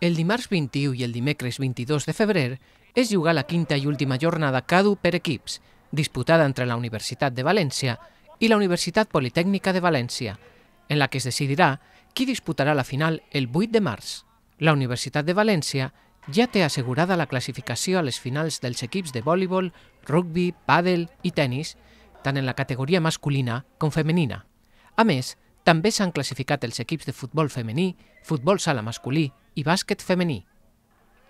El dimarts 21 i el dimecres 22 de febrer es jugà la quinta i última jornada CADU per equips, disputada entre la Universitat de València i la Universitat Politècnica de València, en la que es decidirà qui disputarà la final el 8 de març. La Universitat de València ja té assegurada la classificació a les finals dels equips de vòleibol, rugby, pàdel i tennis, tant en la categoria masculina com femenina. A més, també s'han classificat els equips de futbol femení, futbol sala masculí i bàsquet femení.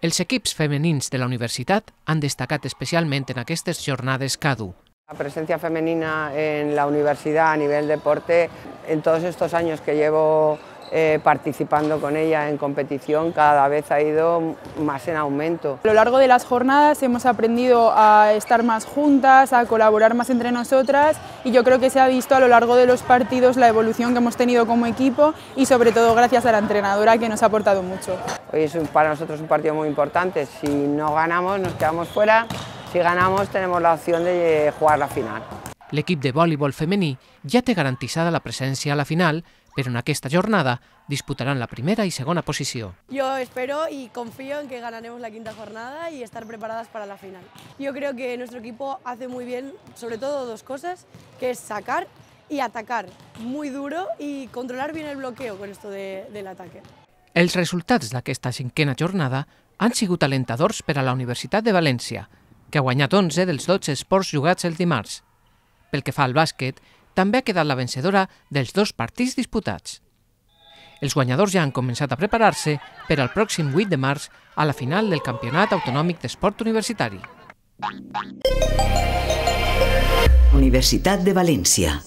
Els equips femenins de la universitat han destacat especialment en aquestes jornades CADU. La presència femenina en la universitat a de porte en tots aquests anys que llevo Eh, participando con ella en competición cada vez ha ido más en aumento. A lo largo de las jornadas hemos aprendido a estar más juntas, a colaborar más entre nosotras y yo creo que se ha visto a lo largo de los partidos la evolución que hemos tenido como equipo y sobre todo gracias a la entrenadora que nos ha aportado mucho. Hoy es para nosotros un partido muy importante, si no ganamos nos quedamos fuera, si ganamos tenemos la opción de eh, jugar la final. L'equip de vòleibol femení ja té garantitzada la presència a la final, però en aquesta jornada disputaran la primera i segona posició. Yo espero y confío en que ganaremos la quinta jornada y estar preparadas para la final. Yo creo que nuestro equipo hace muy bien, sobre todo dos cosas, que es sacar y atacar muy duro y controlar bien el bloqueo con esto de, del ataque. Els resultats d'aquesta cinquena jornada han sigut alentadors per a la Universitat de València, que ha guanyat 11 dels 12 esports jugats el dimarts, pel que fa al bàsquet, també ha quedat la vencedora dels dos partits disputats. Els guanyadors ja han començat a preparar-se per al pròxim 8 de març a la final del Campionat Autonòmic d'Esport Universitari. Universitat de València.